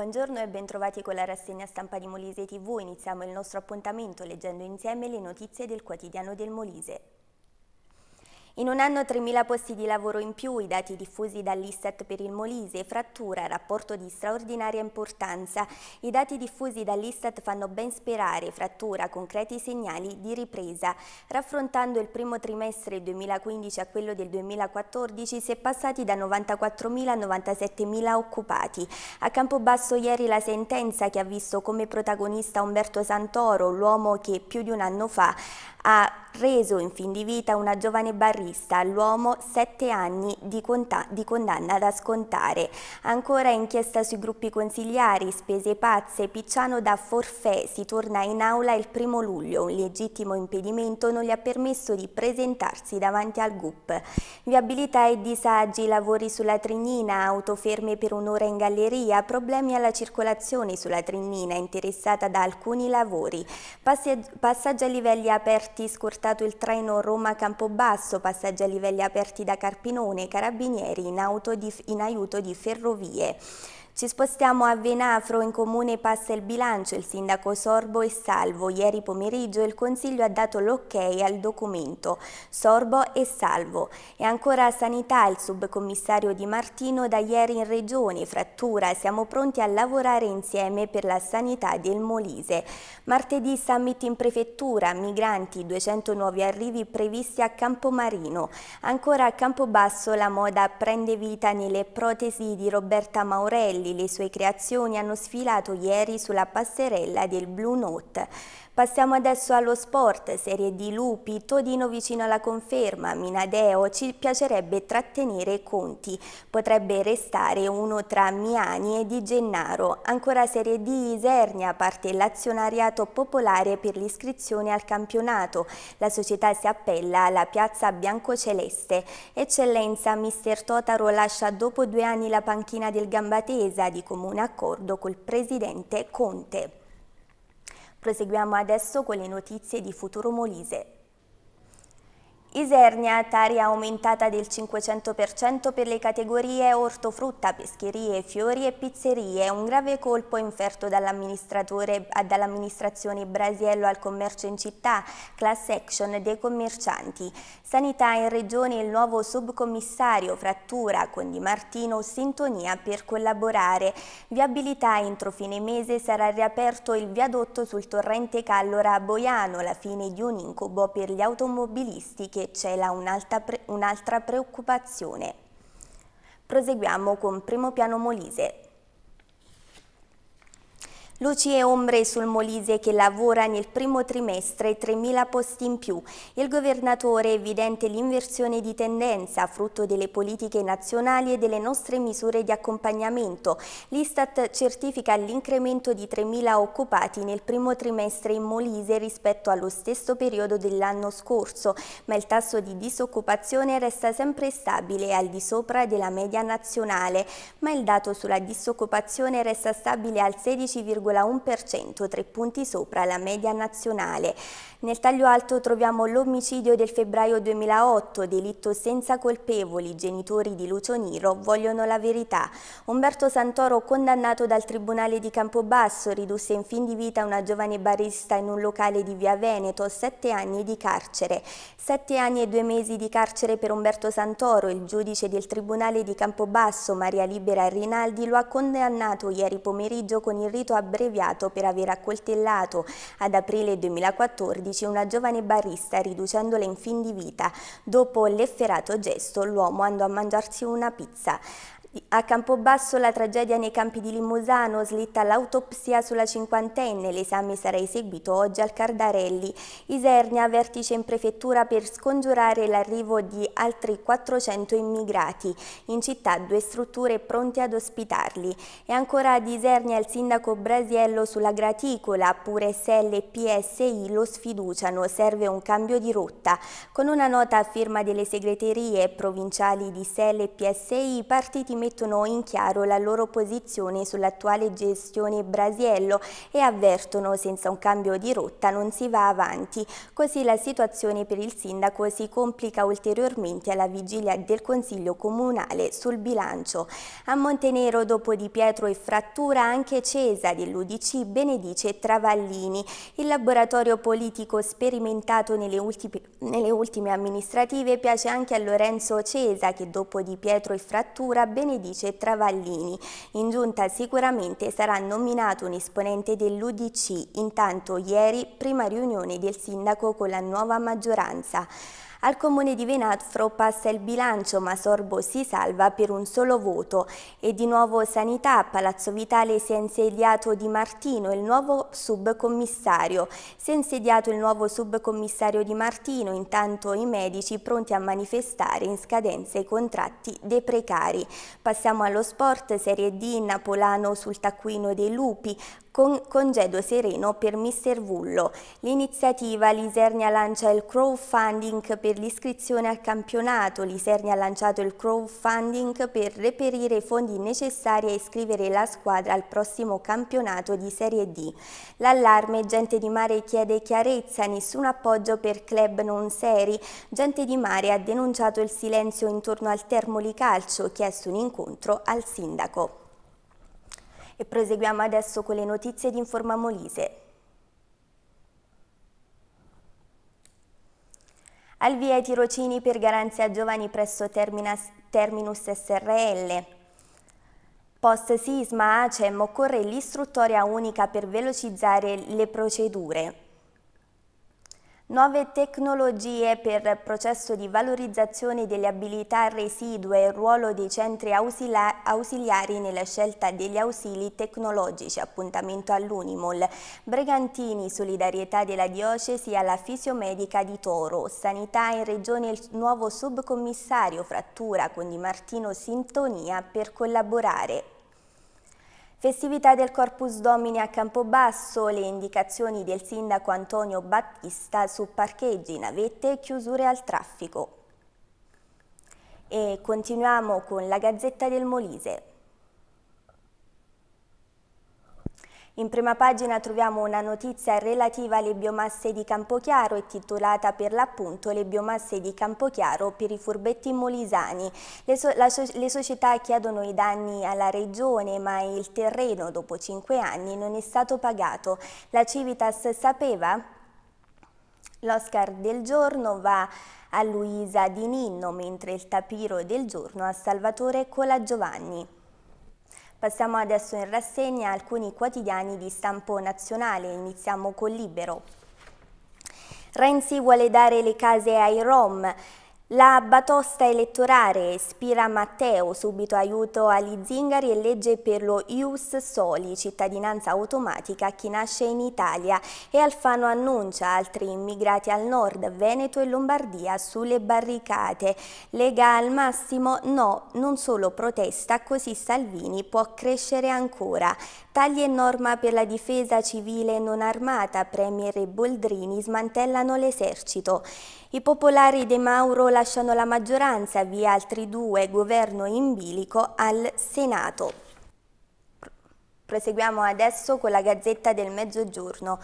Buongiorno e bentrovati con la rassegna stampa di Molise TV. Iniziamo il nostro appuntamento leggendo insieme le notizie del quotidiano del Molise. In un anno 3.000 posti di lavoro in più, i dati diffusi dall'Istat per il Molise, frattura, rapporto di straordinaria importanza. I dati diffusi dall'Istat fanno ben sperare, frattura, concreti segnali di ripresa. Raffrontando il primo trimestre 2015 a quello del 2014, si è passati da 94.000 a 97.000 occupati. A Campobasso ieri la sentenza che ha visto come protagonista Umberto Santoro, l'uomo che più di un anno fa ha reso in fin di vita una giovane barrista, l'uomo sette anni di, di, condanna da scontare. Ancora inchiesta sui gruppi consigliari, spese pazze, Picciano da forfè, si torna in aula il primo luglio, un legittimo impedimento non gli ha permesso di presentarsi davanti al GUP. Viabilità e disagi, lavori sulla Trinnina, auto ferme per un'ora in galleria, problemi alla circolazione sulla Trinnina, interessata da alcuni lavori, Passeggi a livelli aperti scortesi portato il treno Roma-Campobasso, passaggi a livelli aperti da Carpinone, Carabinieri in, di, in aiuto di ferrovie. Ci spostiamo a Venafro, in comune passa il bilancio, il sindaco Sorbo è Salvo. Ieri pomeriggio il Consiglio ha dato l'ok ok al documento Sorbo è Salvo. E ancora a Sanità, il subcommissario Di Martino da ieri in regione, frattura, siamo pronti a lavorare insieme per la sanità del Molise. Martedì summit in prefettura, migranti, 200 nuovi arrivi previsti a Campomarino. Ancora a Campobasso la moda prende vita nelle protesi di Roberta Maurelli le sue creazioni hanno sfilato ieri sulla passerella del Blue Note. Passiamo adesso allo sport, serie di Lupi, Todino vicino alla conferma, Minadeo, ci piacerebbe trattenere Conti, potrebbe restare uno tra Miani e Di Gennaro, ancora serie di Isernia, parte l'azionariato popolare per l'iscrizione al campionato, la società si appella alla piazza biancoceleste, eccellenza mister Totaro lascia dopo due anni la panchina del Gambatesa di comune accordo col presidente Conte. Proseguiamo adesso con le notizie di Futuro Molise. Isernia, taria aumentata del 500% per le categorie ortofrutta, pescherie, fiori e pizzerie. Un grave colpo inferto eh, dall'amministrazione Brasiello al commercio in città, class action dei commercianti. Sanità in regione e il nuovo subcommissario, frattura con Di Martino, sintonia per collaborare. Viabilità entro fine mese sarà riaperto il viadotto sul torrente Callora a Boiano, la fine di un incubo per gli automobilisti che perché c'è un'altra preoccupazione. Proseguiamo con Primo Piano Molise. Luci e ombre sul Molise che lavora nel primo trimestre 3.000 posti in più. Il governatore evidente l'inversione di tendenza, frutto delle politiche nazionali e delle nostre misure di accompagnamento. L'Istat certifica l'incremento di 3.000 occupati nel primo trimestre in Molise rispetto allo stesso periodo dell'anno scorso, ma il tasso di disoccupazione resta sempre stabile al di sopra della media nazionale. Ma il dato sulla disoccupazione resta stabile al 16,5% l'8,1%, tre punti sopra la media nazionale. Nel taglio alto troviamo l'omicidio del febbraio 2008, delitto senza colpevoli, genitori di Lucio Niro vogliono la verità. Umberto Santoro, condannato dal Tribunale di Campobasso, ridusse in fin di vita una giovane barista in un locale di Via Veneto, sette anni di carcere. Sette anni e due mesi di carcere per Umberto Santoro, il giudice del Tribunale di Campobasso, Maria Libera Rinaldi, lo ha condannato ieri pomeriggio con il rito a abbreviato per aver accoltellato ad aprile 2014 una giovane barista riducendola in fin di vita. Dopo l'efferato gesto l'uomo andò a mangiarsi una pizza. A Campobasso la tragedia nei campi di Limusano slitta l'autopsia sulla cinquantenne, l'esame sarà eseguito oggi al Cardarelli. Isernia vertice in prefettura per scongiurare l'arrivo di altri 400 immigrati. In città due strutture pronte ad ospitarli. E ancora ad Isernia il sindaco Brasiello sulla graticola, pure SL e PSI lo sfiduciano, serve un cambio di rotta. Con una nota a firma delle segreterie provinciali di SL e PSI partiti mettono in chiaro la loro posizione sull'attuale gestione Brasiello e avvertono senza un cambio di rotta non si va avanti. Così la situazione per il sindaco si complica ulteriormente alla vigilia del Consiglio Comunale sul bilancio. A Montenero dopo Di Pietro e frattura anche Cesa dell'Udc benedice Travallini. Il laboratorio politico sperimentato nelle ultime, nelle ultime amministrative piace anche a Lorenzo Cesa che dopo Di Pietro e frattura benedice Commissione, dice Travallini. In giunta sicuramente sarà nominato un esponente dell'Udc, intanto ieri prima riunione del sindaco con la nuova maggioranza. Al comune di Venafro passa il bilancio ma Sorbo si salva per un solo voto. E di nuovo sanità, a Palazzo Vitale si è insediato Di Martino, il nuovo subcommissario. Si è insediato il nuovo subcommissario Di Martino, intanto i medici pronti a manifestare in scadenza i contratti dei precari. Passiamo allo sport, Serie D, Napolano sul taccuino dei lupi, con congedo sereno per Mr. Vullo. L'iniziativa Lisernia lancia il crowdfunding per per l'iscrizione al campionato l'Iserni ha lanciato il crowdfunding per reperire i fondi necessari a iscrivere la squadra al prossimo campionato di Serie D. L'allarme Gente di Mare chiede chiarezza, nessun appoggio per club non seri. Gente di Mare ha denunciato il silenzio intorno al Termoli Calcio, chiesto un incontro al sindaco. E proseguiamo adesso con le notizie di Informa Molise. Al via i tirocini per garanzia giovani presso Terminas, Terminus SRL. Post sisma ACEM occorre l'istruttoria unica per velocizzare le procedure. Nuove tecnologie per processo di valorizzazione delle abilità residue e ruolo dei centri ausiliari nella scelta degli ausili tecnologici, appuntamento all'Unimol. Bregantini, solidarietà della diocesi alla fisiomedica di Toro, sanità in regione il nuovo subcommissario frattura con Di Martino Sintonia per collaborare. Festività del Corpus Domini a Campobasso, le indicazioni del sindaco Antonio Battista su parcheggi, navette e chiusure al traffico. E continuiamo con la Gazzetta del Molise. In prima pagina troviamo una notizia relativa alle biomasse di Campochiaro e titolata per l'appunto Le biomasse di Campochiaro per i furbetti molisani. Le, so so le società chiedono i danni alla regione ma il terreno dopo cinque anni non è stato pagato. La Civitas sapeva? L'Oscar del giorno va a Luisa Di Ninno, mentre il tapiro del giorno a Salvatore Colagiovanni. Passiamo adesso in rassegna alcuni quotidiani di stampo nazionale, iniziamo con Libero. Renzi vuole dare le case ai Rom, la batosta elettorale Spira Matteo, subito aiuto agli zingari e legge per lo Ius Soli, cittadinanza automatica a chi nasce in Italia e Alfano annuncia altri immigrati al nord, Veneto e Lombardia sulle barricate. Lega al massimo no, non solo protesta, così Salvini può crescere ancora. Tagli e norma per la difesa civile non armata, Premier e Boldrini smantellano l'esercito. I popolari De Mauro la lasciano la maggioranza, via altri due, governo in bilico al Senato. Proseguiamo adesso con la Gazzetta del Mezzogiorno.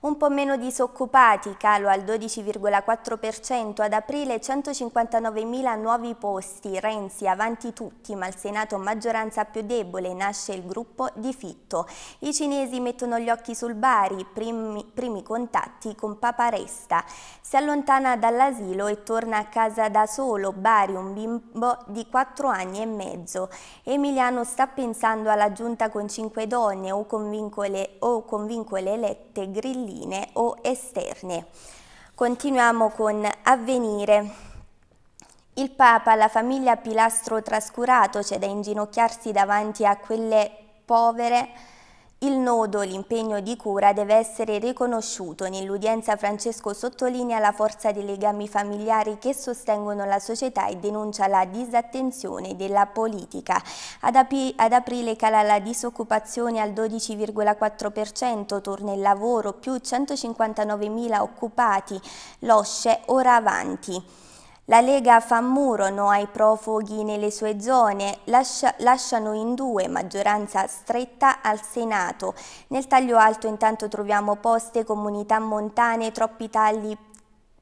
Un po' meno disoccupati, calo al 12,4% ad aprile, 159.000 nuovi posti, Renzi avanti tutti, ma il Senato maggioranza più debole, nasce il gruppo di Fitto. I cinesi mettono gli occhi sul Bari, primi, primi contatti con Papa Resta. Si allontana dall'asilo e torna a casa da solo, Bari, un bimbo di 4 anni e mezzo. Emiliano sta pensando alla giunta con 5 donne o con vincole, o con vincole elette grillate stelline o esterne. Continuiamo con avvenire. Il Papa, la famiglia pilastro trascurato, c'è da inginocchiarsi davanti a quelle povere il nodo, l'impegno di cura, deve essere riconosciuto. Nell'udienza Francesco sottolinea la forza dei legami familiari che sostengono la società e denuncia la disattenzione della politica. Ad, ap ad aprile cala la disoccupazione al 12,4%, torna il lavoro, più 159.000 occupati, l'OSCE ora avanti. La Lega fa muro no ai profughi nelle sue zone, lascia, lasciano in due maggioranza stretta al Senato. Nel taglio alto intanto troviamo poste, comunità montane, troppi tagli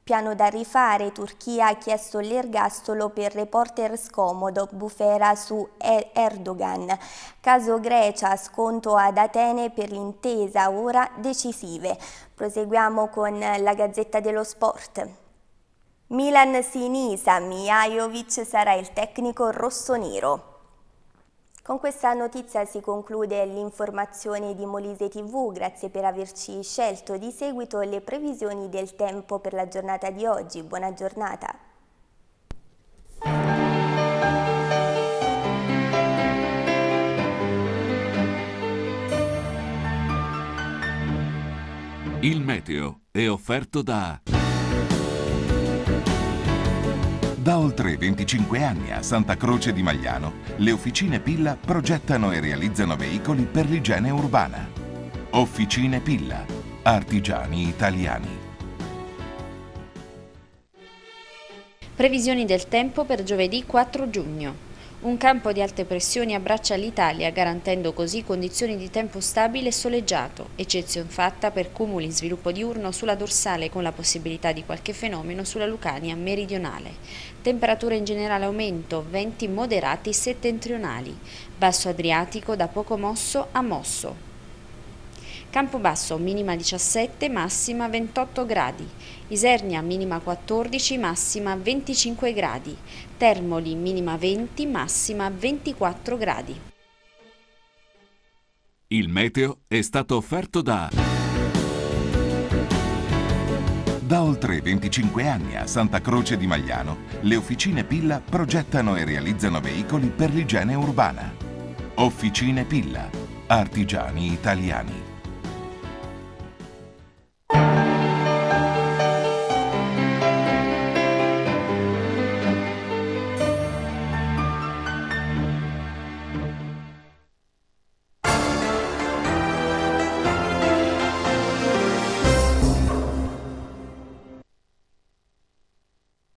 Piano da rifare, Turchia ha chiesto l'ergastolo per reporter scomodo, bufera su Erdogan. Caso Grecia, sconto ad Atene per l'intesa, ora decisive. Proseguiamo con la Gazzetta dello Sport. Milan Sinisa, Mijajovic sarà il tecnico rossonero. Con questa notizia si conclude l'informazione di Molise TV, grazie per averci scelto di seguito le previsioni del tempo per la giornata di oggi. Buona giornata! Il meteo è offerto da... oltre 25 anni a Santa Croce di Magliano, le Officine Pilla progettano e realizzano veicoli per l'igiene urbana. Officine Pilla, artigiani italiani. Previsioni del tempo per giovedì 4 giugno. Un campo di alte pressioni abbraccia l'Italia, garantendo così condizioni di tempo stabile e soleggiato, eccezione fatta per cumuli in sviluppo diurno sulla dorsale con la possibilità di qualche fenomeno sulla Lucania meridionale. Temperature in generale aumento, venti moderati settentrionali. Basso Adriatico da poco mosso a mosso. Campobasso minima 17, massima 28 gradi, Isernia minima 14, massima 25 gradi, Termoli minima 20, massima 24 gradi. Il meteo è stato offerto da... Da oltre 25 anni a Santa Croce di Magliano, le officine Pilla progettano e realizzano veicoli per l'igiene urbana. Officine Pilla, artigiani italiani.